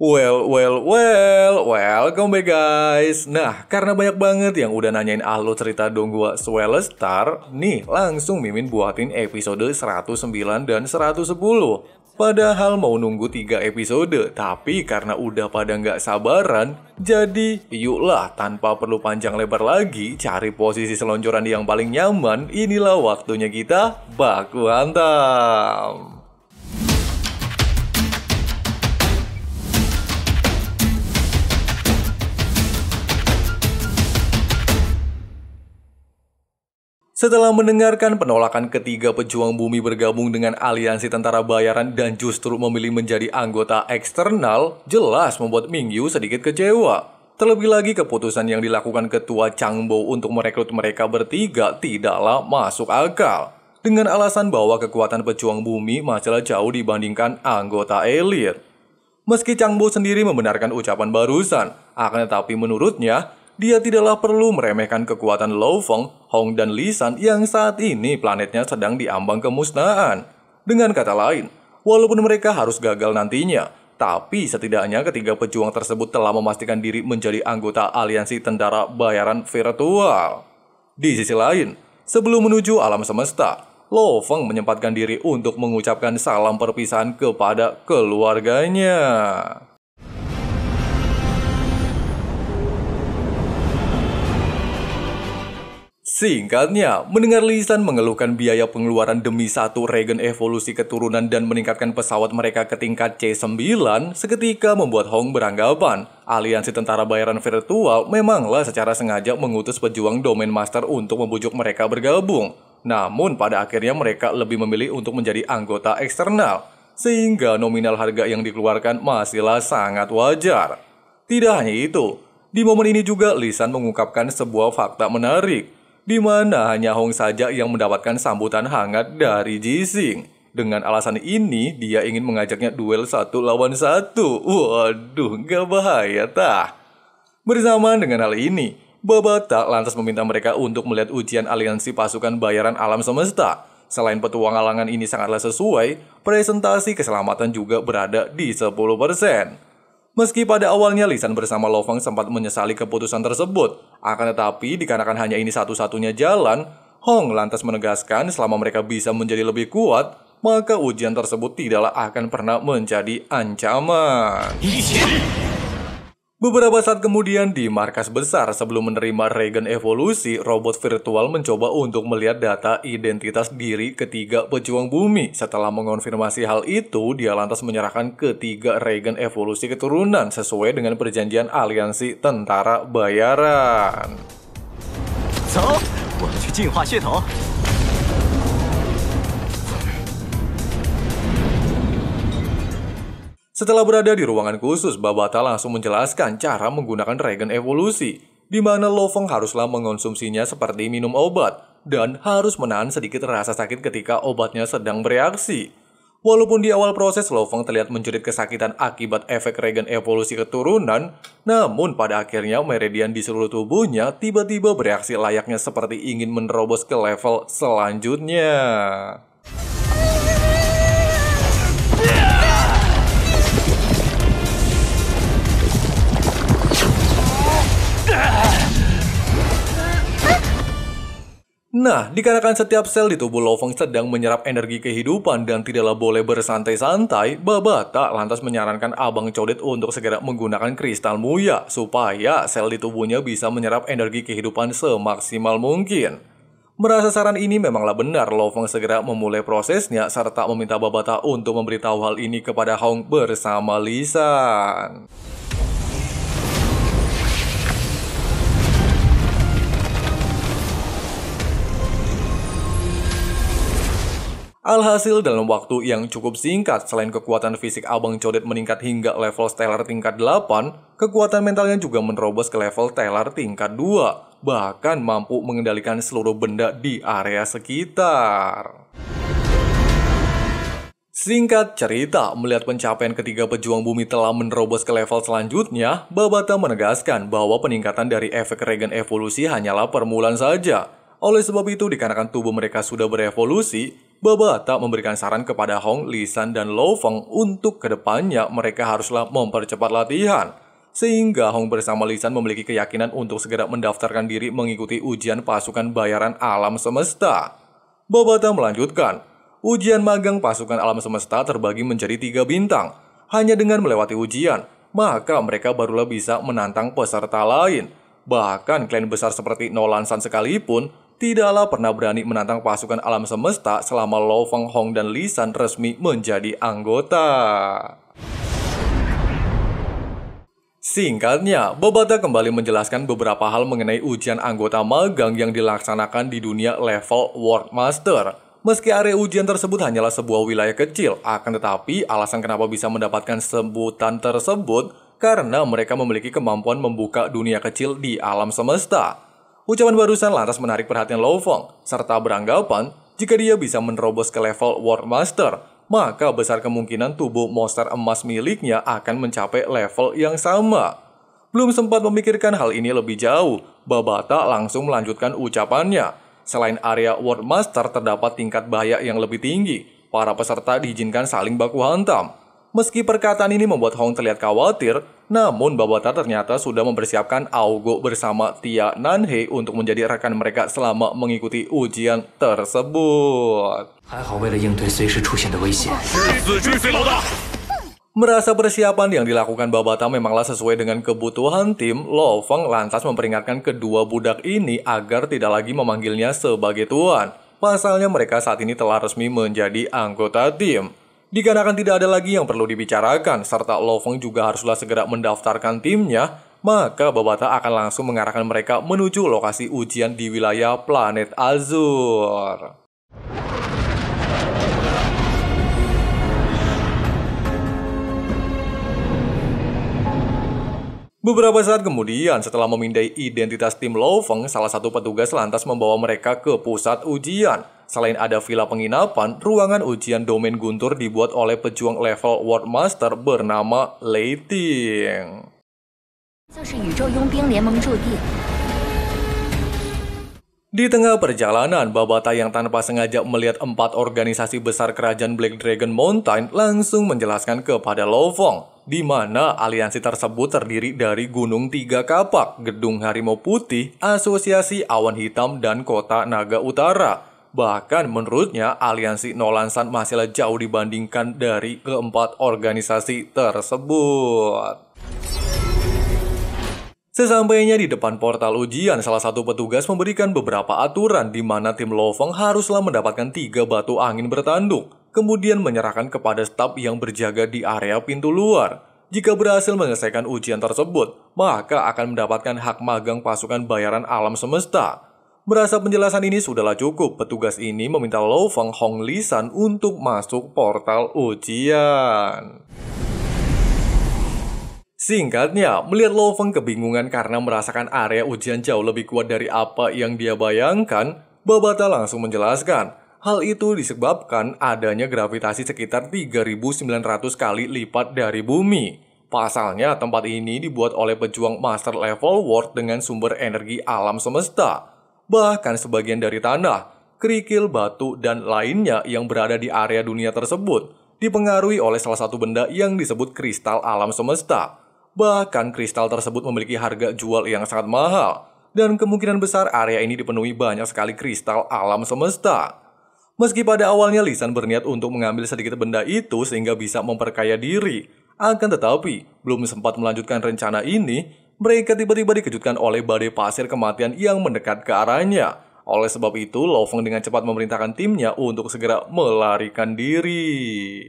Well, well, well, welcome back guys Nah, karena banyak banget yang udah nanyain alo ah, cerita dong gua Star Nih, langsung Mimin buatin episode 109 dan 110 Padahal mau nunggu 3 episode, tapi karena udah pada nggak sabaran, jadi yuklah tanpa perlu panjang lebar lagi cari posisi selonjoran yang paling nyaman, inilah waktunya kita baku hantam. Setelah mendengarkan penolakan ketiga pejuang bumi bergabung dengan aliansi tentara bayaran dan justru memilih menjadi anggota eksternal, jelas membuat Mingyu sedikit kecewa. Terlebih lagi keputusan yang dilakukan ketua Changbo untuk merekrut mereka bertiga tidaklah masuk akal. Dengan alasan bahwa kekuatan pejuang bumi masih jauh dibandingkan anggota elit. Meski Changbo sendiri membenarkan ucapan barusan, akan tetapi menurutnya, dia tidaklah perlu meremehkan kekuatan Lo Feng Hong dan Lisan yang saat ini planetnya sedang diambang kemusnahan. Dengan kata lain, walaupun mereka harus gagal nantinya, tapi setidaknya ketiga pejuang tersebut telah memastikan diri menjadi anggota aliansi tentara bayaran virtual. Di sisi lain, sebelum menuju alam semesta, Lo Feng menyempatkan diri untuk mengucapkan salam perpisahan kepada keluarganya. Singkatnya, mendengar Lisan mengeluhkan biaya pengeluaran demi satu regen evolusi keturunan dan meningkatkan pesawat mereka ke tingkat C9, seketika membuat Hong beranggapan aliansi tentara bayaran virtual memanglah secara sengaja mengutus pejuang domain master untuk membujuk mereka bergabung. Namun pada akhirnya mereka lebih memilih untuk menjadi anggota eksternal, sehingga nominal harga yang dikeluarkan masihlah sangat wajar. Tidak hanya itu, di momen ini juga Lisan mengungkapkan sebuah fakta menarik di mana hanya Hong saja yang mendapatkan sambutan hangat dari Jising. Dengan alasan ini, dia ingin mengajaknya duel satu lawan satu. Waduh, gak bahaya tah. Bersamaan dengan hal ini, tak lantas meminta mereka untuk melihat ujian aliansi pasukan bayaran alam semesta. Selain petualangan ini sangatlah sesuai, presentasi keselamatan juga berada di 10%. Meski pada awalnya Lisan bersama Lovang sempat menyesali keputusan tersebut, akan tetapi, dikarenakan hanya ini satu-satunya jalan, Hong lantas menegaskan selama mereka bisa menjadi lebih kuat, maka ujian tersebut tidaklah akan pernah menjadi ancaman. Beberapa saat kemudian di markas besar sebelum menerima Regen evolusi, robot virtual mencoba untuk melihat data identitas diri ketiga pejuang bumi. Setelah mengonfirmasi hal itu, dia lantas menyerahkan ketiga Regen evolusi keturunan sesuai dengan perjanjian aliansi tentara bayaran. 走，我们去进化血统。Setelah berada di ruangan khusus, Babata langsung menjelaskan cara menggunakan regen evolusi, di mana Loveng haruslah mengonsumsinya seperti minum obat, dan harus menahan sedikit rasa sakit ketika obatnya sedang bereaksi. Walaupun di awal proses Loveng terlihat menjerit kesakitan akibat efek regen evolusi keturunan, namun pada akhirnya meridian di seluruh tubuhnya tiba-tiba bereaksi layaknya seperti ingin menerobos ke level selanjutnya. Nah, dikarenakan setiap sel di tubuh Lofeng sedang menyerap energi kehidupan dan tidaklah boleh bersantai-santai, Baba Tak lantas menyarankan Abang Codet untuk segera menggunakan kristal Muya supaya sel di tubuhnya bisa menyerap energi kehidupan semaksimal mungkin. Merasa saran ini memanglah benar, Lofeng segera memulai prosesnya serta meminta Babata untuk memberitahu hal ini kepada Hong bersama Lisan. Alhasil dalam waktu yang cukup singkat, selain kekuatan fisik Abang Codet meningkat hingga level Stellar tingkat 8, kekuatan mentalnya juga menerobos ke level Stellar tingkat 2, bahkan mampu mengendalikan seluruh benda di area sekitar. Singkat cerita, melihat pencapaian ketiga pejuang bumi telah menerobos ke level selanjutnya, Babata menegaskan bahwa peningkatan dari efek regen evolusi hanyalah permulaan saja. Oleh sebab itu, dikarenakan tubuh mereka sudah berevolusi, Baba tak memberikan saran kepada Hong, Lisan, dan Lo Feng untuk kedepannya mereka haruslah mempercepat latihan. Sehingga Hong bersama Lisan memiliki keyakinan untuk segera mendaftarkan diri mengikuti ujian pasukan bayaran alam semesta. Babata melanjutkan, ujian magang pasukan alam semesta terbagi menjadi tiga bintang. Hanya dengan melewati ujian, maka mereka barulah bisa menantang peserta lain. Bahkan klien besar seperti Nolansan sekalipun tidaklah pernah berani menantang pasukan alam semesta selama Lo Feng Hong dan Li San resmi menjadi anggota. Singkatnya, Bobata kembali menjelaskan beberapa hal mengenai ujian anggota magang yang dilaksanakan di dunia level World Master. Meski area ujian tersebut hanyalah sebuah wilayah kecil, akan tetapi alasan kenapa bisa mendapatkan sebutan tersebut karena mereka memiliki kemampuan membuka dunia kecil di alam semesta. Ucapan barusan lantas menarik perhatian Low Fong, serta beranggapan jika dia bisa menerobos ke level World Master, maka besar kemungkinan tubuh monster emas miliknya akan mencapai level yang sama. Belum sempat memikirkan hal ini lebih jauh, Babata langsung melanjutkan ucapannya. Selain area World Master terdapat tingkat bahaya yang lebih tinggi, para peserta diizinkan saling baku hantam. Meski perkataan ini membuat Hong terlihat khawatir, namun Babata ternyata sudah mempersiapkan Augo bersama Tia Nanhe untuk menjadi rekan mereka selama mengikuti ujian tersebut. Merasa persiapan yang dilakukan Babata memanglah sesuai dengan kebutuhan tim, Lo Feng lantas memperingatkan kedua budak ini agar tidak lagi memanggilnya sebagai tuan. Pasalnya mereka saat ini telah resmi menjadi anggota tim. Dikarenakan tidak ada lagi yang perlu dibicarakan, serta Feng juga haruslah segera mendaftarkan timnya, maka Babata akan langsung mengarahkan mereka menuju lokasi ujian di wilayah planet Azur. Beberapa saat kemudian, setelah memindai identitas tim Lofeng, salah satu petugas lantas membawa mereka ke pusat ujian. Selain ada villa penginapan, ruangan ujian domain guntur dibuat oleh pejuang level World Master bernama Leiting. Di tengah perjalanan, Babata yang tanpa sengaja melihat empat organisasi besar kerajaan Black Dragon Mountain langsung menjelaskan kepada Lovong di mana aliansi tersebut terdiri dari Gunung Tiga Kapak, Gedung Harimau Putih, Asosiasi Awan Hitam, dan Kota Naga Utara. Bahkan menurutnya aliansi Nolansan masihlah jauh dibandingkan dari keempat organisasi tersebut. Sesampainya di depan portal ujian, salah satu petugas memberikan beberapa aturan di mana tim Lofeng haruslah mendapatkan tiga batu angin bertanduk, kemudian menyerahkan kepada staf yang berjaga di area pintu luar. Jika berhasil menyelesaikan ujian tersebut, maka akan mendapatkan hak magang pasukan bayaran alam semesta. Merasa penjelasan ini sudahlah cukup, petugas ini meminta Lofeng Hong Lisan untuk masuk portal ujian. Singkatnya, melihat Lofeng kebingungan karena merasakan area ujian jauh lebih kuat dari apa yang dia bayangkan, Babata langsung menjelaskan. Hal itu disebabkan adanya gravitasi sekitar 3900 kali lipat dari bumi. Pasalnya, tempat ini dibuat oleh pejuang master level world dengan sumber energi alam semesta. Bahkan sebagian dari tanah, kerikil, batu, dan lainnya yang berada di area dunia tersebut dipengaruhi oleh salah satu benda yang disebut kristal alam semesta Bahkan kristal tersebut memiliki harga jual yang sangat mahal, dan kemungkinan besar area ini dipenuhi banyak sekali kristal alam semesta. Meski pada awalnya Lisan berniat untuk mengambil sedikit benda itu sehingga bisa memperkaya diri, akan tetapi belum sempat melanjutkan rencana ini, mereka tiba-tiba dikejutkan oleh badai pasir kematian yang mendekat ke arahnya. Oleh sebab itu, Lofeng dengan cepat memerintahkan timnya untuk segera melarikan diri.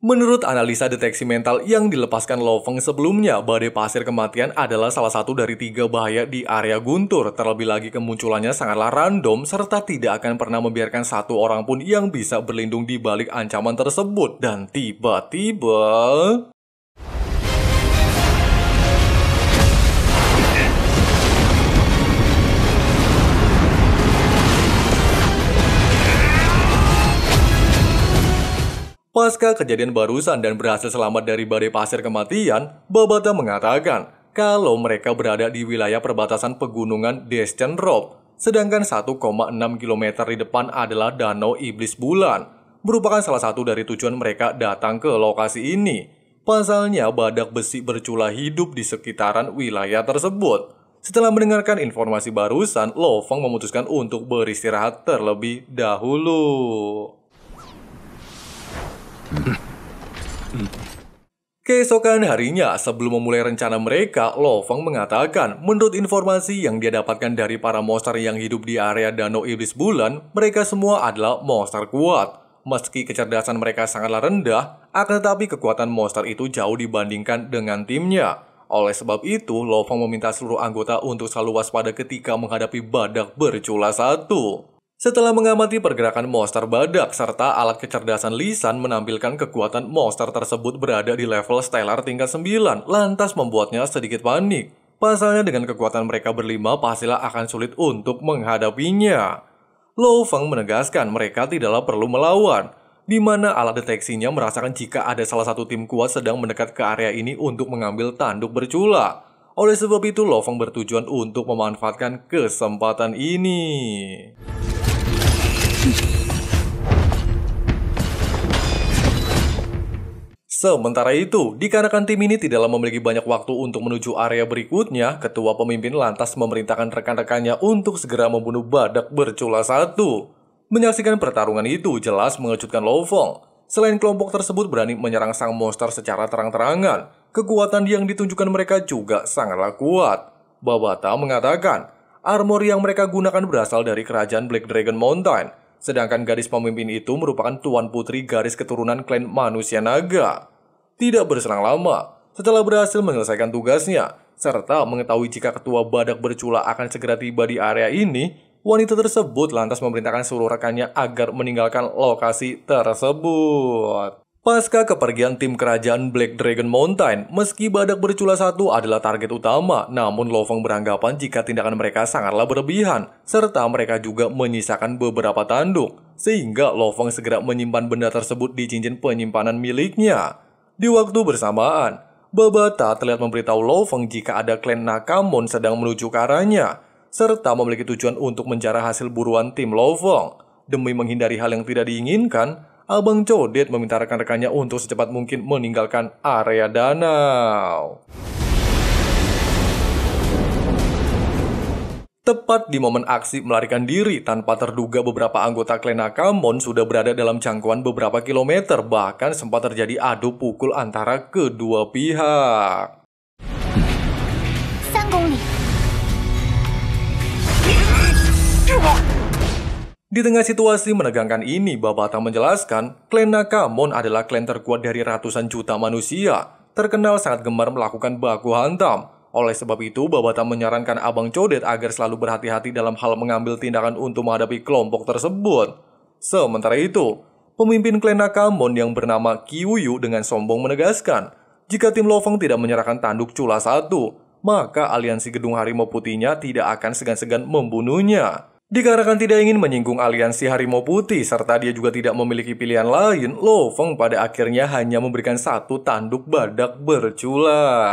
Menurut analisa deteksi mental yang dilepaskan Lofeng sebelumnya, badai pasir kematian adalah salah satu dari tiga bahaya di area Guntur. Terlebih lagi kemunculannya sangatlah random serta tidak akan pernah membiarkan satu orang pun yang bisa berlindung di balik ancaman tersebut. Dan tiba-tiba... Pasca kejadian barusan dan berhasil selamat dari badai pasir kematian, Babata mengatakan kalau mereka berada di wilayah perbatasan pegunungan Destin Rock, sedangkan 1,6 km di depan adalah Danau Iblis Bulan, merupakan salah satu dari tujuan mereka datang ke lokasi ini. Pasalnya, badak besi bercula hidup di sekitaran wilayah tersebut. Setelah mendengarkan informasi barusan, Lofeng memutuskan untuk beristirahat terlebih dahulu. Keesokan harinya, sebelum memulai rencana mereka, Feng mengatakan, menurut informasi yang dia dapatkan dari para monster yang hidup di area Danau Iblis Bulan, mereka semua adalah monster kuat. Meski kecerdasan mereka sangatlah rendah, akan tetapi kekuatan monster itu jauh dibandingkan dengan timnya. Oleh sebab itu, Feng meminta seluruh anggota untuk selalu waspada ketika menghadapi badak bercula satu. Setelah mengamati pergerakan monster badak serta alat kecerdasan lisan menampilkan kekuatan monster tersebut berada di level stellar tingkat 9, lantas membuatnya sedikit panik. Pasalnya dengan kekuatan mereka berlima pastilah akan sulit untuk menghadapinya. Lou Feng menegaskan mereka tidaklah perlu melawan, di mana alat deteksinya merasakan jika ada salah satu tim kuat sedang mendekat ke area ini untuk mengambil tanduk bercula. Oleh sebab itu, Lou Feng bertujuan untuk memanfaatkan kesempatan ini. Sementara itu, dikarenakan tim ini tidaklah memiliki banyak waktu untuk menuju area berikutnya, ketua pemimpin lantas memerintahkan rekan-rekannya untuk segera membunuh badak bercula satu. Menyaksikan pertarungan itu jelas mengejutkan Lofong. Selain kelompok tersebut berani menyerang sang monster secara terang-terangan, kekuatan yang ditunjukkan mereka juga sangatlah kuat. Babata mengatakan, armor yang mereka gunakan berasal dari kerajaan Black Dragon Mountain, sedangkan gadis pemimpin itu merupakan Tuan Putri garis keturunan klan manusia naga. Tidak berselang lama, setelah berhasil menyelesaikan tugasnya, serta mengetahui jika ketua badak bercula akan segera tiba di area ini, wanita tersebut lantas memerintahkan seluruh rekannya agar meninggalkan lokasi tersebut. Pasca kepergian tim kerajaan Black Dragon Mountain, meski badak bercula satu adalah target utama, namun Lofeng beranggapan jika tindakan mereka sangatlah berlebihan, serta mereka juga menyisakan beberapa tanduk, sehingga Lofeng segera menyimpan benda tersebut di cincin penyimpanan miliknya. Di waktu bersamaan, Babata terlihat memberitahu Lofeng jika ada klan Nakamon sedang menuju ke arahnya, serta memiliki tujuan untuk menjarah hasil buruan tim Lofeng. Demi menghindari hal yang tidak diinginkan, Abang Codet meminta rekan-rekannya untuk secepat mungkin meninggalkan area danau. Tepat di momen aksi melarikan diri tanpa terduga beberapa anggota klan Kamon sudah berada dalam jangkauan beberapa kilometer bahkan sempat terjadi adu pukul antara kedua pihak. Di tengah situasi menegangkan ini, Babata menjelaskan, klan Nakamon adalah klan terkuat dari ratusan juta manusia, terkenal sangat gemar melakukan baku hantam. Oleh sebab itu, Babata menyarankan Abang Codet agar selalu berhati-hati dalam hal mengambil tindakan untuk menghadapi kelompok tersebut. Sementara itu, pemimpin klan Nakamon yang bernama Kiwuyu dengan sombong menegaskan, jika tim Lofeng tidak menyerahkan tanduk Cula satu, maka aliansi Gedung Harimau Putihnya tidak akan segan-segan membunuhnya. Dikarenakan tidak ingin menyinggung aliansi Harimau Putih serta dia juga tidak memiliki pilihan lain, Lo Feng pada akhirnya hanya memberikan satu tanduk badak bercula.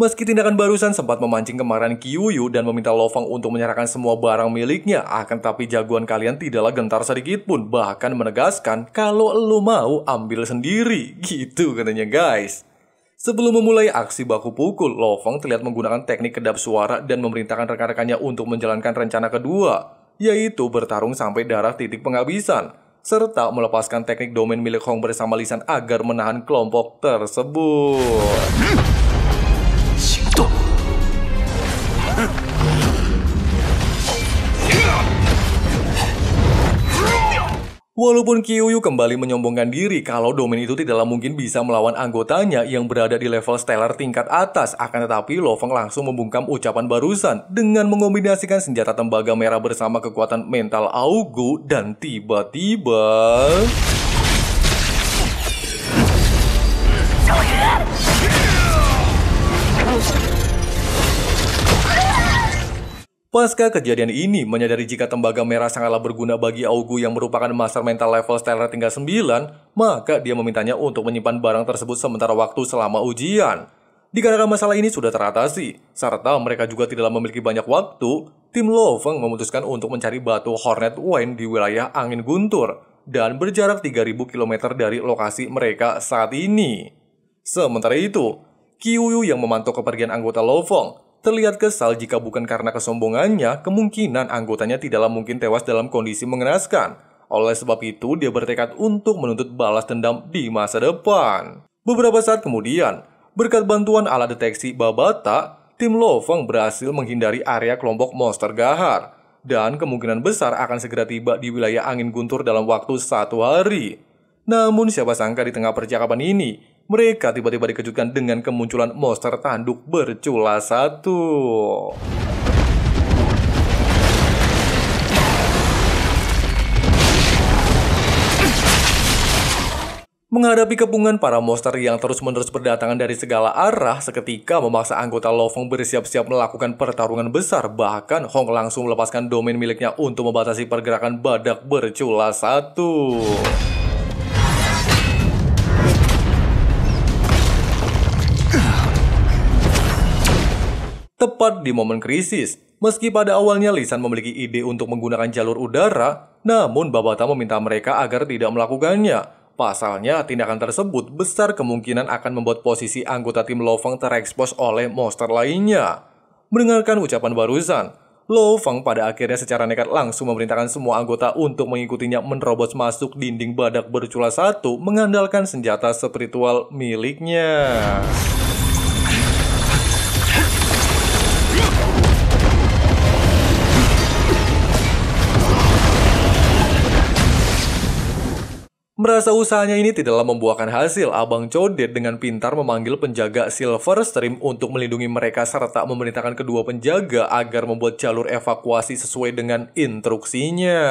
Meski tindakan barusan sempat memancing kemarahan Kyuyu dan meminta Lo untuk menyerahkan semua barang miliknya, akan tapi jagoan kalian tidaklah gentar sedikit pun, bahkan menegaskan kalau lo mau ambil sendiri, gitu katanya guys. Sebelum memulai aksi baku pukul, Feng terlihat menggunakan teknik kedap suara dan memerintahkan rekan-rekannya untuk menjalankan rencana kedua, yaitu bertarung sampai darah titik penghabisan, serta melepaskan teknik domain milik Hong bersama lisan agar menahan kelompok tersebut. Walaupun Kyuyu kembali menyombongkan diri kalau Domain itu tidaklah mungkin bisa melawan anggotanya yang berada di level stellar tingkat atas, akan tetapi Loveng langsung membungkam ucapan barusan dengan mengombinasikan senjata tembaga merah bersama kekuatan mental Augu dan tiba-tiba... Pasca kejadian ini, menyadari jika tembaga merah sangatlah berguna bagi Augu yang merupakan master mental level Stellar tinggal 9, maka dia memintanya untuk menyimpan barang tersebut sementara waktu selama ujian. Dikarenakan masalah ini sudah teratasi, serta mereka juga tidak memiliki banyak waktu, tim Loveng memutuskan untuk mencari batu Hornet Wine di wilayah angin guntur dan berjarak 3000 km dari lokasi mereka saat ini. Sementara itu, Kiyu yang memantau kepergian anggota Feng. Terlihat kesal jika bukan karena kesombongannya, kemungkinan anggotanya tidaklah mungkin tewas dalam kondisi mengenaskan. Oleh sebab itu, dia bertekad untuk menuntut balas dendam di masa depan. Beberapa saat kemudian, berkat bantuan alat deteksi Babata, tim Lofeng berhasil menghindari area kelompok monster gahar dan kemungkinan besar akan segera tiba di wilayah angin guntur dalam waktu satu hari. Namun siapa sangka di tengah percakapan ini, mereka tiba-tiba dikejutkan dengan kemunculan monster tanduk bercula satu. Menghadapi kepungan para monster yang terus-menerus berdatangan dari segala arah seketika memaksa anggota Lofeng bersiap-siap melakukan pertarungan besar. Bahkan Hong langsung melepaskan domain miliknya untuk membatasi pergerakan badak bercula satu. tepat di momen krisis. Meski pada awalnya Lisan memiliki ide untuk menggunakan jalur udara, namun Babata meminta mereka agar tidak melakukannya. Pasalnya, tindakan tersebut besar kemungkinan akan membuat posisi anggota tim Lovang terekspos oleh monster lainnya. Mendengarkan ucapan barusan, Lovang pada akhirnya secara nekat langsung memerintahkan semua anggota untuk mengikutinya menerobos masuk dinding badak bercula satu mengandalkan senjata spiritual miliknya. Merasa usahanya ini tidaklah membuahkan hasil, Abang Codet dengan pintar memanggil penjaga Silver Stream untuk melindungi mereka serta memerintahkan kedua penjaga agar membuat jalur evakuasi sesuai dengan instruksinya.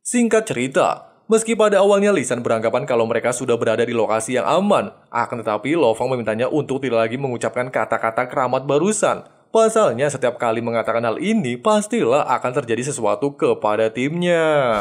Singkat cerita, Meski pada awalnya Lisan beranggapan kalau mereka sudah berada di lokasi yang aman, akan tetapi Lovang memintanya untuk tidak lagi mengucapkan kata-kata keramat barusan. Pasalnya setiap kali mengatakan hal ini, pastilah akan terjadi sesuatu kepada timnya.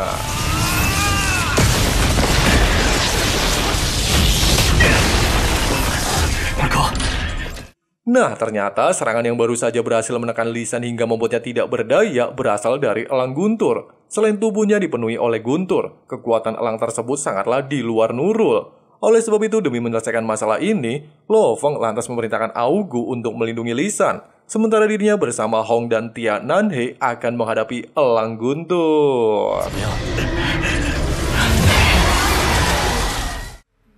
Nah, ternyata serangan yang baru saja berhasil menekan Lisan hingga membuatnya tidak berdaya berasal dari elang guntur. Selain tubuhnya dipenuhi oleh guntur, kekuatan elang tersebut sangatlah di luar Nurul. Oleh sebab itu, demi menyelesaikan masalah ini, Lo Feng lantas memerintahkan Augu untuk melindungi Lisan sementara dirinya bersama Hong dan Tia Nanhe akan menghadapi Elang Guntur.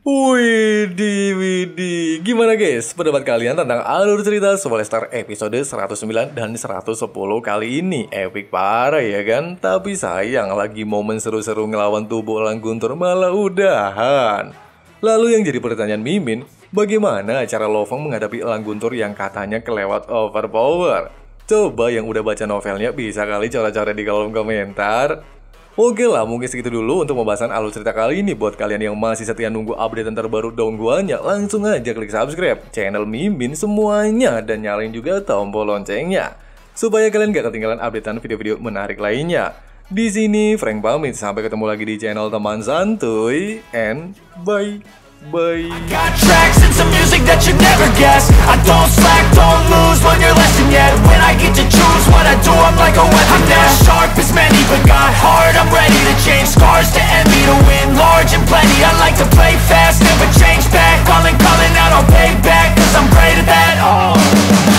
Widih, widih. Gimana guys, pendapat kalian tentang alur cerita Star episode 109 dan 110 kali ini? Epic parah ya kan? Tapi sayang lagi momen seru-seru ngelawan tubuh elang Guntur malah udahan. Lalu yang jadi pertanyaan Mimin, Bagaimana cara Lofeng menghadapi Elang Guntur yang katanya kelewat overpower? Coba yang udah baca novelnya bisa kali cara-cara di kolom komentar. Oke lah, mungkin segitu dulu untuk pembahasan alur cerita kali ini. Buat kalian yang masih setia nunggu update terbaru dong guanya, langsung aja klik subscribe channel Mimin semuanya dan nyalain juga tombol loncengnya. Supaya kalian gak ketinggalan updatean video-video menarik lainnya. Di sini Frank pamit, sampai ketemu lagi di channel teman santuy, and bye. Bye. Got tracks and some music that you never guess. I don't slack, don't lose, learn your lesson yet. When I get to choose what I do, I'm like a weapon now. Sharp as many, but got hard, I'm ready to change. Scars to envy, to win large and plenty. I like to play fast, never change back. Calling, calling out, I'll pay back, cause I'm great at that. Oh.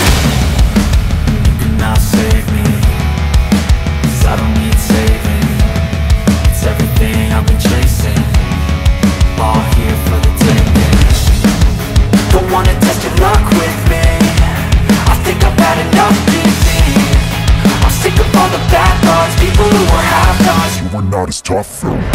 tough.